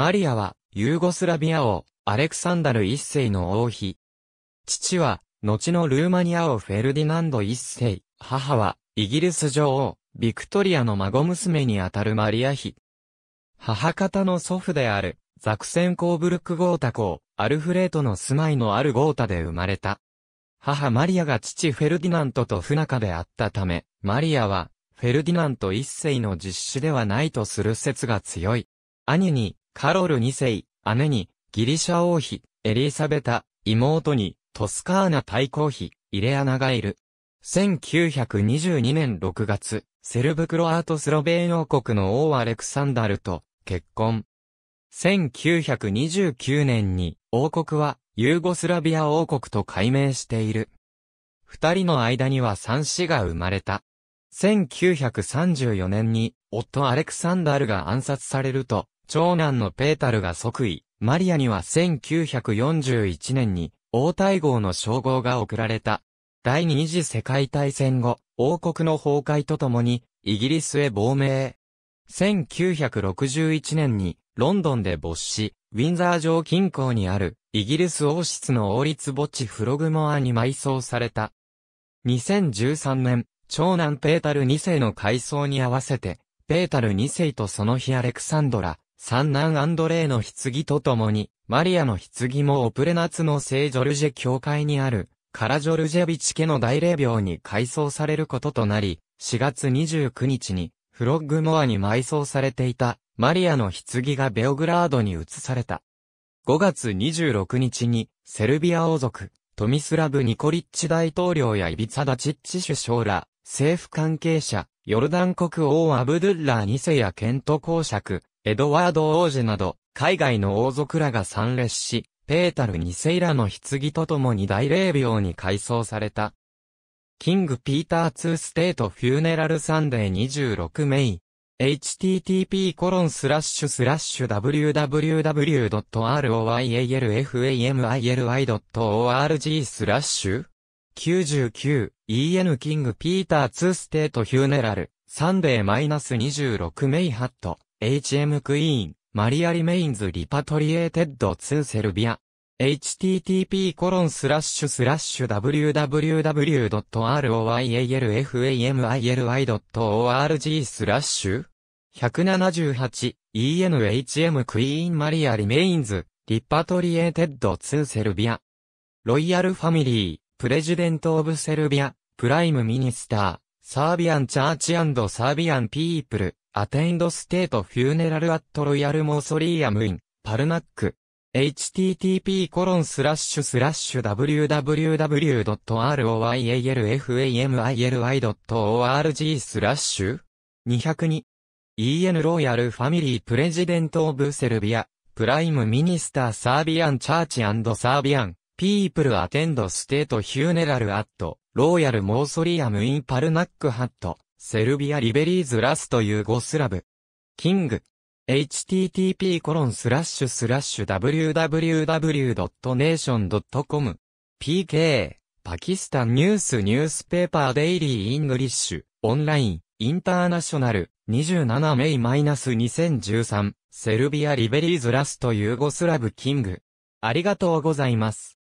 マリアは、ユーゴスラビア王、アレクサンダル一世の王妃。父は、後のルーマニア王フェルディナンド一世、母は、イギリス女王、ビクトリアの孫娘にあたるマリア妃。母方の祖父である、ザクセンコーブルクゴータ公、アルフレートの住まいのあるゴータで生まれた。母マリアが父フェルディナントと不仲であったため、マリアは、フェルディナント一世の実子ではないとする説が強い。兄に、カロル2世、姉に、ギリシャ王妃、エリサベタ、妹に、トスカーナ対抗妃、イレアナがいる。1922年6月、セルブクロアートスロベー王国の王アレクサンダルと結婚。1929年に王国はユーゴスラビア王国と改名している。二人の間には三子が生まれた。1934年に夫アレクサンダルが暗殺されると長男のペータルが即位、マリアには1941年に、王太后の称号が贈られた。第二次世界大戦後、王国の崩壊とともに、イギリスへ亡命。1961年に、ロンドンで没し、ウィンザー城近郊にある、イギリス王室の王立墓地フログモアに埋葬された。2013年、長男ペータル2世の改装に合わせて、ペータル2世とその日アレクサンドラ、三男アンドレイの棺とともに、マリアの棺もオプレナツの聖ジョルジェ教会にある、カラジョルジェビチ家の大霊廟に改装されることとなり、4月29日に、フロッグモアに埋葬されていた、マリアの棺がベオグラードに移された。5月26日に、セルビア王族、トミスラブ・ニコリッチ大統領やイビツァダチッチ首相ら、政府関係者、ヨルダン国王アブドゥッラー2世やケント公爵、エドワード王子など、海外の王族らが参列し、ペータル2世らの棺とともに大霊廟に改装された。キング・ピーター2ステート・フューネラル・サンデー26メイ。http コロンスラッシュスラッシュ w w w r o y a l f a m i l y o r g スラッシュ 99en キング・ピーター2ステート・フューネラルサンデー -26 メイハット HM クイーン、マリアリメインズリパトリエーテッド2セルビア。http コロンスラッシュスラッシュ www.royalfamili.org スラッシュ 178ENHM クイーンマリアリメインズリパトリエーテッド2セルビアロイヤルファミリープレジデントオブセルビアプライムミニスターサービアンチャーチサービアンピープルアテンドステートフューネラルアットロイヤルモーソリーアムイン、パルナック。http コロンスラッシュスラッシュ www.royalfamili.org スラッシュ202 EN ロイヤルファミリープレジデントオブセルビアプライムミニスターサービアンチャーチサービアンピープルアテンドステートヒューネラルアットローヤルモーソリアムインパルナックハットセルビアリベリーズラスというゴスラブ。キング。http コロンスラッシュスラッシュ www.nation.com pk パキスタンニュースニュースペーパーデイリーイングリッシュオンラインインターナショナル27メイ -2013 セルビアリベリーズラスとユーゴスラブキングありがとうございます。